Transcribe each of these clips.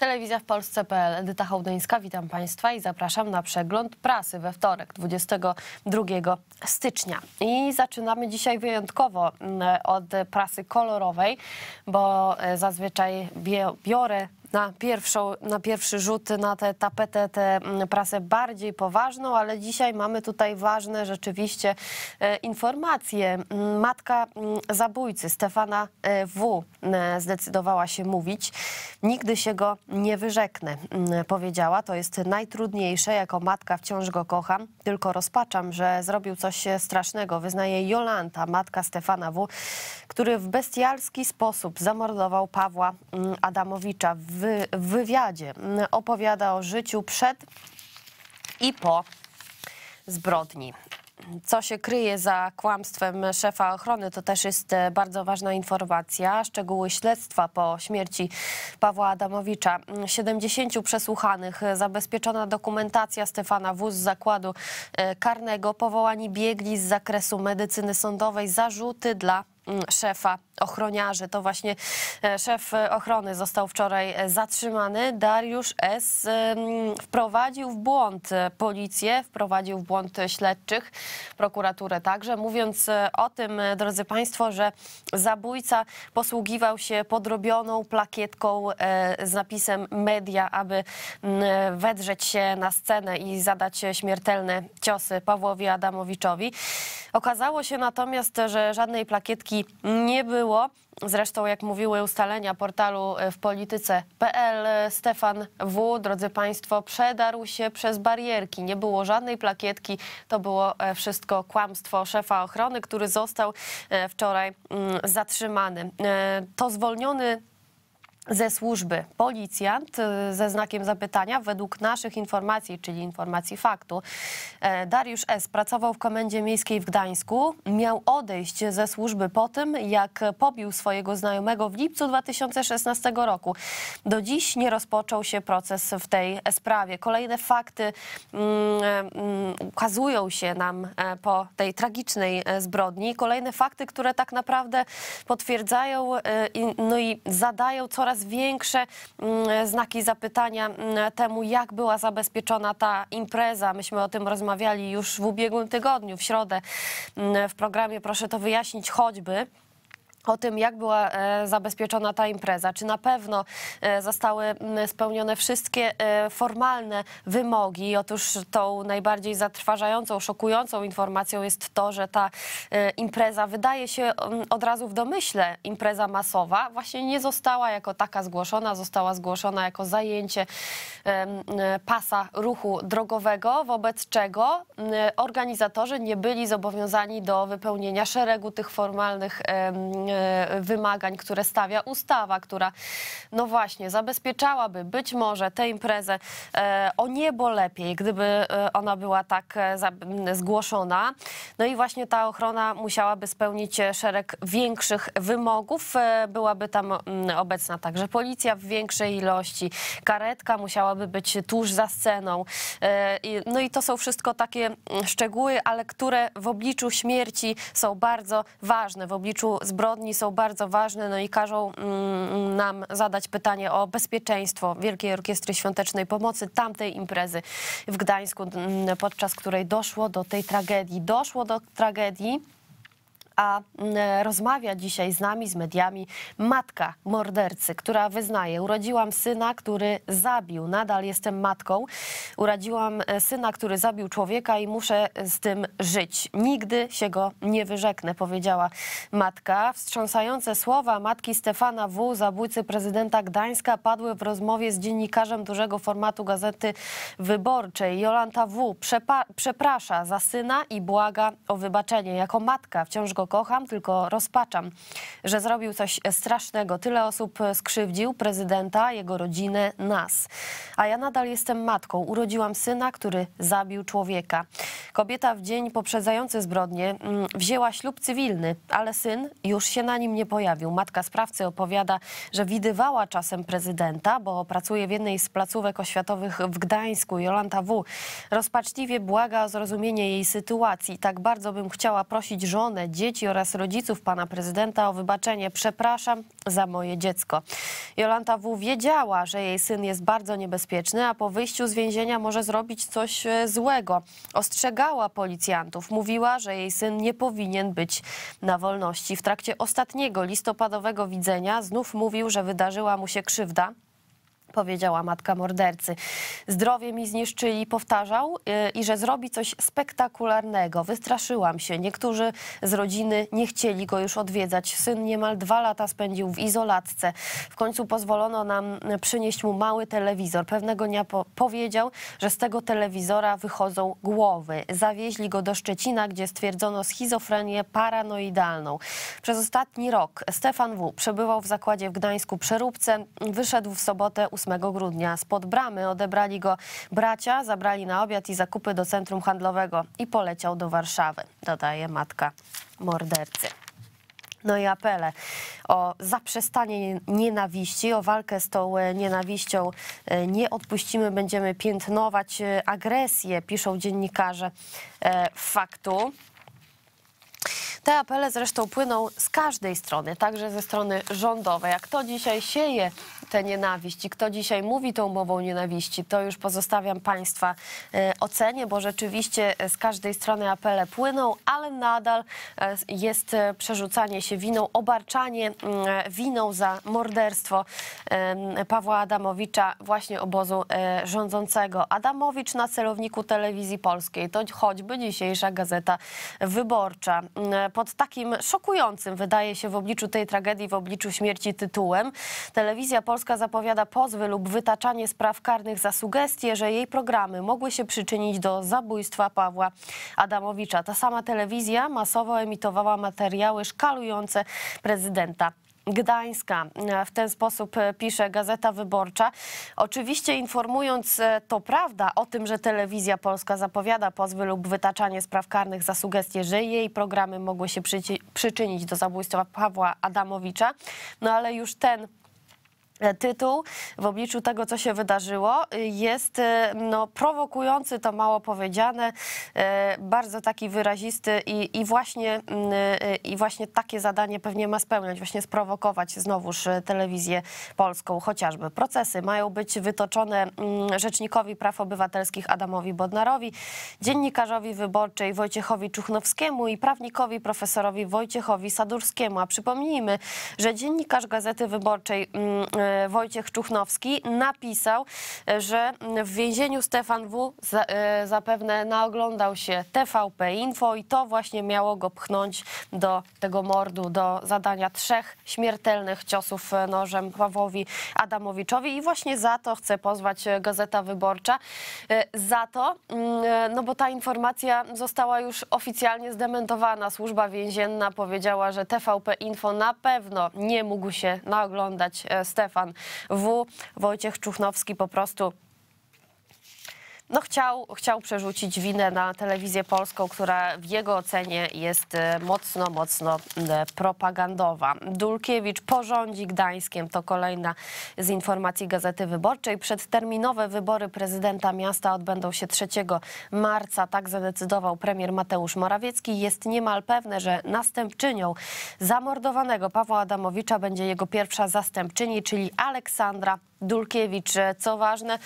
Telewizja w Polsce.pl, Edyta Hołdyńska, witam Państwa i zapraszam na przegląd prasy we wtorek, 22 stycznia. I zaczynamy dzisiaj wyjątkowo mm, od prasy kolorowej, bo e, zazwyczaj biorę na, pierwszą, na pierwszy rzut na tę tapetę, tę mm, prasę bardziej poważną, ale dzisiaj mamy tutaj ważne rzeczywiście e, informacje. Mm, matka mm, zabójcy Stefana e, W. zdecydowała się mówić. Nigdy się go nie wyrzeknę, powiedziała. To jest najtrudniejsze. Jako matka wciąż go kocham, tylko rozpaczam, że zrobił coś strasznego, wyznaje Jolanta, matka Stefana W., który w bestialski sposób zamordował Pawła Adamowicza. W wy, w wywiadzie mm, opowiada o życiu przed i po zbrodni. Co się kryje za kłamstwem szefa ochrony, to też jest e, bardzo ważna informacja. Szczegóły śledztwa po śmierci Pawła Adamowicza. 70 mm, przesłuchanych, e, zabezpieczona dokumentacja Stefana W. z zakładu e, karnego, powołani biegli z zakresu medycyny sądowej, zarzuty dla mm, szefa ochroniarzy. To właśnie e, szef e, ochrony został wczoraj e, zatrzymany. Dariusz S. wprowadził w błąd policję, wprowadził w błąd śledczych, prokuraturę także, mówiąc o tym, drodzy Państwo, że zabójca posługiwał się podrobioną plakietką z napisem media, aby wedrzeć się na scenę i zadać śmiertelne ciosy Pawłowi Adamowiczowi. Okazało się natomiast, że żadnej plakietki nie było było. Zresztą, jak mówiły ustalenia portalu e, w polityce.pl, e, Stefan W., drodzy Państwo, przedarł się przez barierki. Nie było żadnej plakietki. To było e, wszystko kłamstwo szefa ochrony, który został wczoraj mm, zatrzymany. To zwolniony ze służby policjant y, ze znakiem zapytania według naszych informacji, czyli informacji faktu. E, Dariusz S. pracował w Komendzie Miejskiej w Gdańsku. Miał odejść ze służby po tym, jak pobił swojego znajomego w lipcu 2016 roku. Do dziś nie rozpoczął się proces w tej sprawie. Kolejne fakty mm, mm, ukazują się nam e, po tej tragicznej e, zbrodni. Kolejne fakty, które tak naprawdę potwierdzają no i zadają coraz coraz większe mm, znaki zapytania mm, temu, jak była zabezpieczona ta impreza. Myśmy o tym rozmawiali już w ubiegłym tygodniu, w środę, mm, w programie Proszę to wyjaśnić choćby o tym, jak była e, zabezpieczona ta impreza, czy na pewno e, zostały spełnione wszystkie e, formalne wymogi. Otóż tą najbardziej zatrważającą, szokującą informacją jest to, że ta impreza wydaje się od razu w domyśle impreza masowa, właśnie nie została jako taka zgłoszona, została zgłoszona jako zajęcie pasa ruchu drogowego, wobec czego organizatorzy nie byli zobowiązani do wypełnienia szeregu tych formalnych E, wymagań, które stawia ustawa, która no właśnie zabezpieczałaby być może tę imprezę e, o niebo lepiej, gdyby e, ona była tak zgłoszona. No i właśnie ta ochrona musiałaby spełnić szereg większych wymogów. Byłaby tam obecna także policja w większej ilości, karetka musiałaby być tuż za sceną. No i to są wszystko takie szczegóły, ale które w obliczu śmierci są bardzo ważne, w obliczu zbrodni zachodni są bardzo ważne, no i każą mm, nam zadać pytanie o bezpieczeństwo Wielkiej Orkiestry Świątecznej Pomocy, tamtej imprezy w Gdańsku, mm, podczas której doszło do tej tragedii. Doszło do tragedii a mm, rozmawia dzisiaj z nami, z mediami, matka mordercy, która wyznaje, urodziłam syna, który zabił, nadal jestem matką, urodziłam e, syna, który zabił człowieka i muszę z tym żyć. Nigdy się go nie wyrzeknę, powiedziała matka. Wstrząsające słowa matki Stefana W., zabójcy prezydenta Gdańska, padły w rozmowie z dziennikarzem dużego formatu Gazety Wyborczej. Jolanta W. przeprasza za syna i błaga o wybaczenie. Jako matka wciąż go kocham, tylko rozpaczam, że zrobił coś strasznego. Tyle osób skrzywdził prezydenta, jego rodzinę, nas. A ja nadal jestem matką. Urodziłam syna, który zabił człowieka. Kobieta w dzień poprzedzający zbrodnię mm, wzięła ślub cywilny, ale syn już się na nim nie pojawił. Matka sprawcy opowiada, że widywała czasem prezydenta, bo pracuje w jednej z placówek oświatowych w Gdańsku. Jolanta W. rozpaczliwie błaga o zrozumienie jej sytuacji. Tak bardzo bym chciała prosić żonę, dzieci, dzieci oraz rodziców pana prezydenta o wybaczenie. Przepraszam za moje dziecko. Jolanta W. wiedziała, że jej syn jest bardzo niebezpieczny, a po wyjściu z więzienia może zrobić coś e, złego. Ostrzegała policjantów. Mówiła, że jej syn nie powinien być na wolności. W trakcie ostatniego listopadowego widzenia znów mówił, że wydarzyła mu się krzywda powiedziała matka mordercy. Zdrowie mi zniszczyli, powtarzał, y, i że zrobi coś spektakularnego. Wystraszyłam się. Niektórzy z rodziny nie chcieli go już odwiedzać. Syn niemal dwa lata spędził w izolatce. W końcu pozwolono nam przynieść mu mały telewizor. Pewnego dnia po powiedział, że z tego telewizora wychodzą głowy. Zawieźli go do Szczecina, gdzie stwierdzono schizofrenię paranoidalną. Przez ostatni rok Stefan W. przebywał w zakładzie w Gdańsku Przeróbce. Wyszedł w sobotę 8 grudnia. Spod bramy odebrali go bracia, zabrali na obiad i zakupy do centrum handlowego i poleciał do Warszawy, dodaje matka mordercy. No i apele o zaprzestanie nienawiści, o walkę z tą e, nienawiścią e, nie odpuścimy, będziemy piętnować e, agresję, piszą dziennikarze faktu. Te apele zresztą płyną z każdej strony, także ze strony rządowej. Jak to dzisiaj sieje tę nienawiść i kto dzisiaj mówi tą mową nienawiści, to już pozostawiam Państwa e, ocenie, bo rzeczywiście e, z każdej strony apele płyną, ale nadal e, jest przerzucanie się winą, obarczanie mm, winą za morderstwo Pawła Adamowicza właśnie obozu rządzącego. Adamowicz na celowniku telewizji polskiej, to choćby dzisiejsza Gazeta Wyborcza. Mm, pod takim szokującym, wydaje się, w obliczu tej tragedii, w obliczu śmierci tytułem, telewizja polska Polska zapowiada pozwy lub wytaczanie spraw karnych za sugestie, że jej programy mogły się przyczynić do zabójstwa Pawła Adamowicza. Ta sama telewizja masowo emitowała materiały szkalujące prezydenta. Gdańska. W ten sposób e, pisze Gazeta Wyborcza. Oczywiście informując e, to prawda o tym, że telewizja polska zapowiada pozwy lub wytaczanie spraw karnych za sugestie, że jej programy mogły się przyczynić do zabójstwa Pawła Adamowicza, no ale już ten E, tytuł w obliczu tego, co się wydarzyło, y, jest y, no, prowokujący, to mało powiedziane, e, bardzo taki wyrazisty i, i, właśnie, mm, y, i właśnie takie zadanie pewnie ma spełniać, właśnie sprowokować znowuż e, telewizję polską, chociażby. Procesy mają być wytoczone mm, Rzecznikowi Praw Obywatelskich Adamowi Bodnarowi, dziennikarzowi wyborczej Wojciechowi Czuchnowskiemu i prawnikowi profesorowi Wojciechowi Sadurskiemu. A przypomnijmy, że dziennikarz Gazety Wyborczej mm, E, Wojciech Czuchnowski napisał, e, że w więzieniu Stefan W. E, zapewne naoglądał się TVP Info i to właśnie miało go pchnąć do tego mordu, do zadania trzech śmiertelnych ciosów nożem Pawłowi Adamowiczowi i właśnie za to chce pozwać Gazeta Wyborcza. Za to, mm, no bo ta informacja została już oficjalnie zdementowana. Służba więzienna powiedziała, że TVP Info na pewno nie mógł się naoglądać Stefan w. Wojciech Czuchnowski po prostu no chciał, chciał przerzucić winę na telewizję polską, która w jego ocenie jest e, mocno, mocno e, propagandowa. Dulkiewicz porządzi Gdańskiem, to kolejna z informacji Gazety Wyborczej. Przedterminowe wybory prezydenta miasta odbędą się 3 marca, tak zadecydował premier Mateusz Morawiecki. Jest niemal pewne, że następczynią zamordowanego Pawła Adamowicza będzie jego pierwsza zastępczyni, czyli Aleksandra Dulkiewicz. E, co ważne,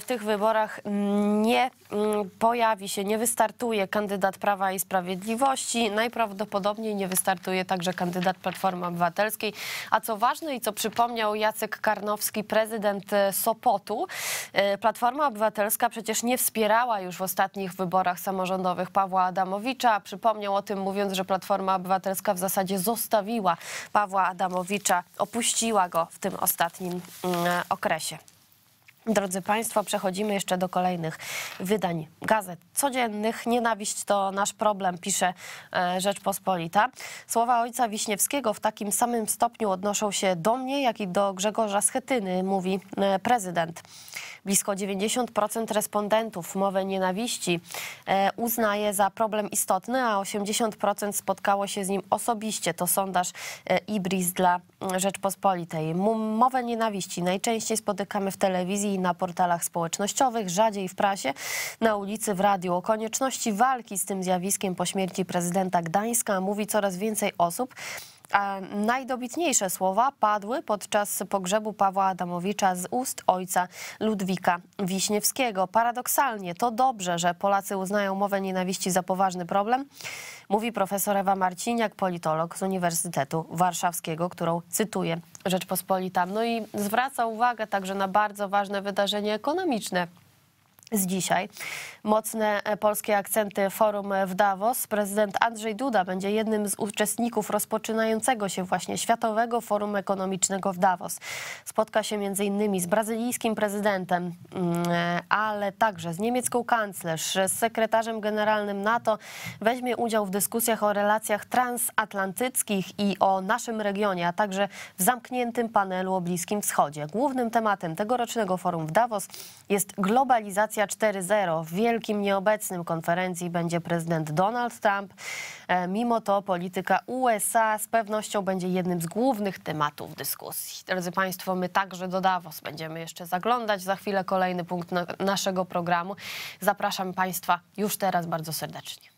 w tych wyborach mm, nie mm, pojawi się, nie wystartuje kandydat Prawa i Sprawiedliwości, najprawdopodobniej nie wystartuje także kandydat Platformy Obywatelskiej. A co ważne i co przypomniał Jacek Karnowski, prezydent e, Sopotu, e, Platforma Obywatelska przecież nie wspierała już w ostatnich wyborach samorządowych Pawła Adamowicza. Przypomniał o tym mówiąc, że Platforma Obywatelska w zasadzie zostawiła Pawła Adamowicza, opuściła go w tym ostatnim mm, okresie. Drodzy Państwo, przechodzimy jeszcze do kolejnych wydań gazet codziennych. Nienawiść to nasz problem, pisze e, Rzeczpospolita. Słowa ojca Wiśniewskiego w takim samym stopniu odnoszą się do mnie, jak i do Grzegorza Schetyny, mówi e, prezydent. Blisko 90% respondentów mowę nienawiści e, uznaje za problem istotny, a 80% spotkało się z nim osobiście. To sondaż Ibris dla Rzeczpospolitej. Mowę nienawiści najczęściej spotykamy w telewizji telewizji, na portalach społecznościowych, rzadziej w prasie, na ulicy, w radiu. O konieczności walki z tym zjawiskiem po śmierci prezydenta Gdańska mówi coraz więcej osób najdobitniejsze słowa padły podczas pogrzebu Pawła Adamowicza z ust ojca Ludwika Wiśniewskiego. Paradoksalnie to dobrze, że Polacy uznają mowę nienawiści za poważny problem, mówi profesor Ewa Marciniak, politolog z Uniwersytetu Warszawskiego, którą cytuję Rzeczpospolita. No i zwraca uwagę także na bardzo ważne wydarzenie ekonomiczne z dzisiaj. Mocne e, polskie akcenty forum w Davos. Prezydent Andrzej Duda będzie jednym z uczestników rozpoczynającego się właśnie Światowego Forum Ekonomicznego w Davos. Spotka się m.in. z brazylijskim prezydentem, mm, e, ale także z niemiecką kanclerz, z sekretarzem generalnym NATO. Weźmie udział w dyskusjach o relacjach transatlantyckich i o naszym regionie, a także w zamkniętym panelu o Bliskim Wschodzie. Głównym tematem tegorocznego forum w Davos jest globalizacja Rosja 4.0. W wielkim nieobecnym konferencji będzie prezydent Donald Trump. E, mimo to polityka USA z pewnością będzie jednym z głównych tematów dyskusji. Drodzy Państwo, my także do Davos będziemy jeszcze zaglądać. Za chwilę kolejny punkt naszego programu. Zapraszam Państwa już teraz bardzo serdecznie.